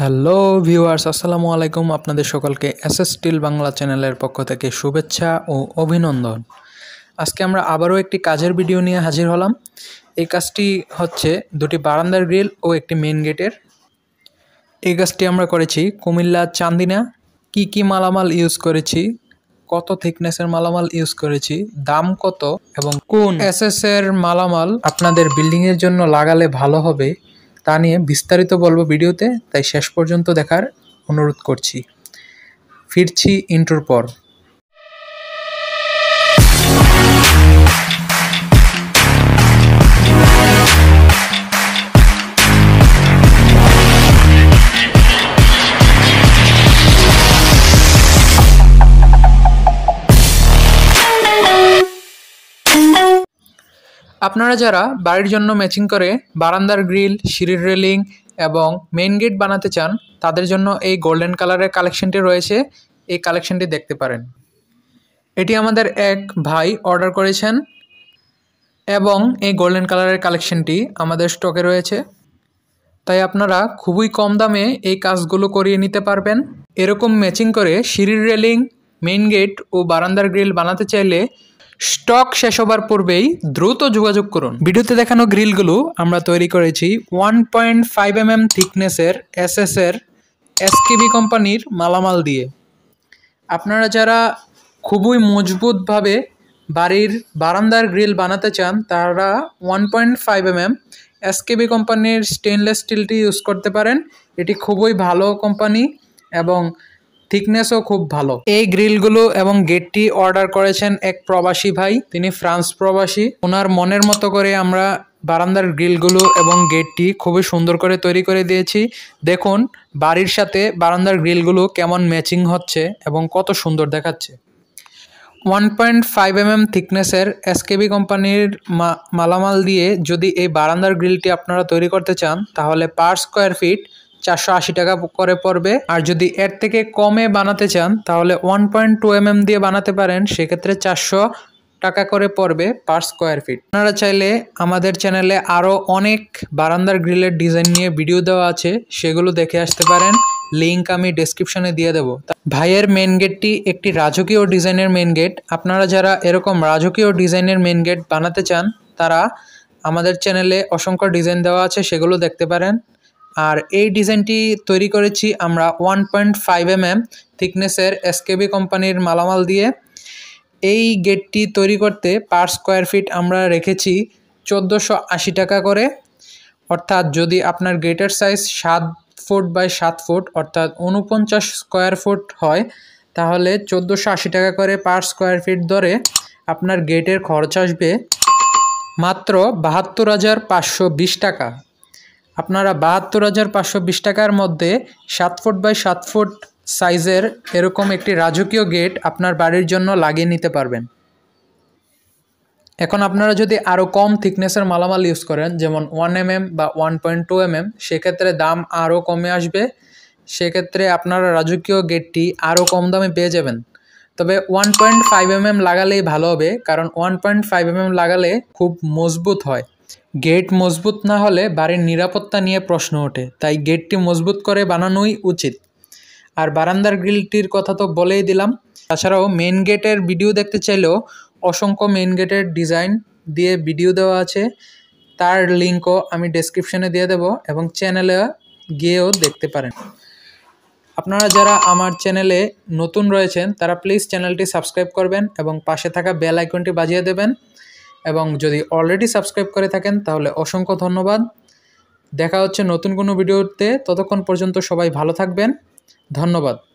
hello viewers আসসালামু আলাইকুম আপনাদের সকলকে এস এস স্টিল বাংলা চ্যানেলের পক্ষ থেকে শুভেচ্ছা ও অভিনন্দন আজকে আমরা আবারও একটি কাজের ভিডিও নিয়ে হাজির হলাম এই কাজটি হচ্ছে দুটি বারান্দার গ্রিল ও একটি মেন গেটের এই কাজটি আমরা করেছি কুমিল্লা চান্দিনা কি কি মালামাল ইউজ করেছি কত থিকনেসের মালামাল ইউজ করেছি দাম কত এবং কোন এস এর মালামাল আপনাদের বিল্ডিংয়ের জন্য লাগালে ভালো হবে তা নিয়ে বিস্তারিত বলবো ভিডিওতে তাই শেষ পর্যন্ত দেখার অনুরোধ করছি ফিরছি ইন্টোর পর আপনারা যারা বাড়ির জন্য ম্যাচিং করে বারান্দার গ্রিল সিঁড়ির রেলিং এবং মেন গেট বানাতে চান তাদের জন্য এই গোল্ডেন কালারের কালেকশনটি রয়েছে এই কালেকশনটি দেখতে পারেন এটি আমাদের এক ভাই অর্ডার করেছেন এবং এই গোল্ডেন কালারের কালেকশনটি আমাদের স্টকে রয়েছে তাই আপনারা খুবই কম দামে এই কাজগুলো করিয়ে নিতে পারবেন এরকম ম্যাচিং করে সিঁড়ির রেলিং মেইন গেট ও বারান্দার গ্রিল বানাতে চাইলে স্টক শেষ হবার পূর্বেই দ্রুত যোগাযোগ করুন ভিডিওতে দেখানো গ্রিলগুলো আমরা তৈরি করেছি one point five M M থিকনেসের এস এস এর এসকেবি কোম্পানির মালামাল দিয়ে আপনারা যারা খুবই মজবুতভাবে বাড়ির বারান্দার গ্রিল বানাতে চান তারা one point five M M SKB কোম্পানির স্টেনলেস স্টিলটি ইউজ করতে পারেন এটি খুবই ভালো কোম্পানি এবং থিকনেসও খুব ভালো এই গ্রিলগুলো এবং গেটটি অর্ডার করেছেন এক প্রবাসী ভাই তিনি ফ্রান্স প্রবাসী ওনার মনের মতো করে আমরা বারান্দার গ্রিলগুলো এবং গেটটি খুবই সুন্দর করে তৈরি করে দিয়েছি দেখুন বাড়ির সাথে বারান্দার গ্রিলগুলো কেমন ম্যাচিং হচ্ছে এবং কত সুন্দর দেখাচ্ছে one point five M M থিকনেসের এসকেবি কোম্পানির মালামাল দিয়ে যদি এই বারান্দার গ্রিলটি আপনারা তৈরি করতে চান তাহলে পার স্কোয়ার ফিট চারশো আশি টাকা করে পড়বে আর যদি এর থেকে কমে বানাতে চান তাহলে ওয়ান পয়েন্ট টু এম দিয়ে বানাতে পারেন সেক্ষেত্রে চারশো টাকা করে পড়বে পার স্কোয়ার ফিট আপনারা চাইলে আমাদের চ্যানেলে আরও অনেক বারান্দার গ্রিলের ডিজাইন নিয়ে ভিডিও দেওয়া আছে সেগুলো দেখে আসতে পারেন লিঙ্ক আমি ডেসক্রিপশনে দিয়ে দেবো ভাইয়ের মেন গেটটি একটি রাজকীয় ডিজাইনের মেন গেট আপনারা যারা এরকম রাজকীয় ডিজাইনের মেন গেট বানাতে চান তারা আমাদের চ্যানেলে অসংখ্য ডিজাইন দেওয়া আছে সেগুলো দেখতে পারেন আর এই ডিজাইনটি তৈরি করেছি আমরা one point five M M থিকনেসের এসকেবি কোম্পানির মালামাল দিয়ে এই গেটটি তৈরি করতে পার স্কোয়ার ফিট আমরা রেখেছি চোদ্দোশো আশি টাকা করে অর্থাৎ যদি আপনার গেটের সাইজ সাত ফুট বাই সাত ফুট অর্থাৎ উনপঞ্চাশ স্কোয়ার ফুট হয় তাহলে চোদ্দোশো আশি টাকা করে পার স্কোয়ার ফিট ধরে আপনার গেটের খরচ আসবে মাত্র বাহাত্তর হাজার পাঁচশো বিশ টাকা আপনারা বাহাত্তর হাজার পাঁচশো বিশ টাকার মধ্যে সাত ফুট বাই সাত ফুট সাইজের এরকম একটি রাজকীয় গেট আপনার বাড়ির জন্য লাগিয়ে নিতে পারবেন এখন আপনারা যদি আরও কম থিকনেসের মালামাল ইউজ করেন যেমন ওয়ান এম এম বা one point two M M সেক্ষেত্রে দাম আরও কমে আসবে সেক্ষেত্রে আপনারা রাজকীয় গেটটি আরও কম দামে পেয়ে যাবেন তবে one point five M M লাগালেই ভালো হবে কারণ one point five M M লাগালে খুব মজবুত হয় গেট মজবুত না হলে বাড়ির নিরাপত্তা নিয়ে প্রশ্ন ওঠে তাই গেটটি মজবুত করে বানানোই উচিত আর বারান্দার গ্রিলটির কথা তো বলেই দিলাম তাছাড়াও মেন গেটের ভিডিও দেখতে চাইলেও অসংখ্য মেন গেটের ডিজাইন দিয়ে ভিডিও দেওয়া আছে তার লিঙ্কও আমি ডেসক্রিপশনে দিয়ে দেব এবং চ্যানেলে গিয়েও দেখতে পারেন আপনারা যারা আমার চ্যানেলে নতুন রয়েছেন তারা প্লিজ চ্যানেলটি সাবস্ক্রাইব করবেন এবং পাশে থাকা বেল আইকনটি বাজিয়ে দেবেন এবং যদি অলরেডি সাবস্ক্রাইব করে থাকেন তাহলে অসংখ্য ধন্যবাদ দেখা হচ্ছে নতুন কোনো ভিডিওতে ততক্ষণ পর্যন্ত সবাই ভালো থাকবেন ধন্যবাদ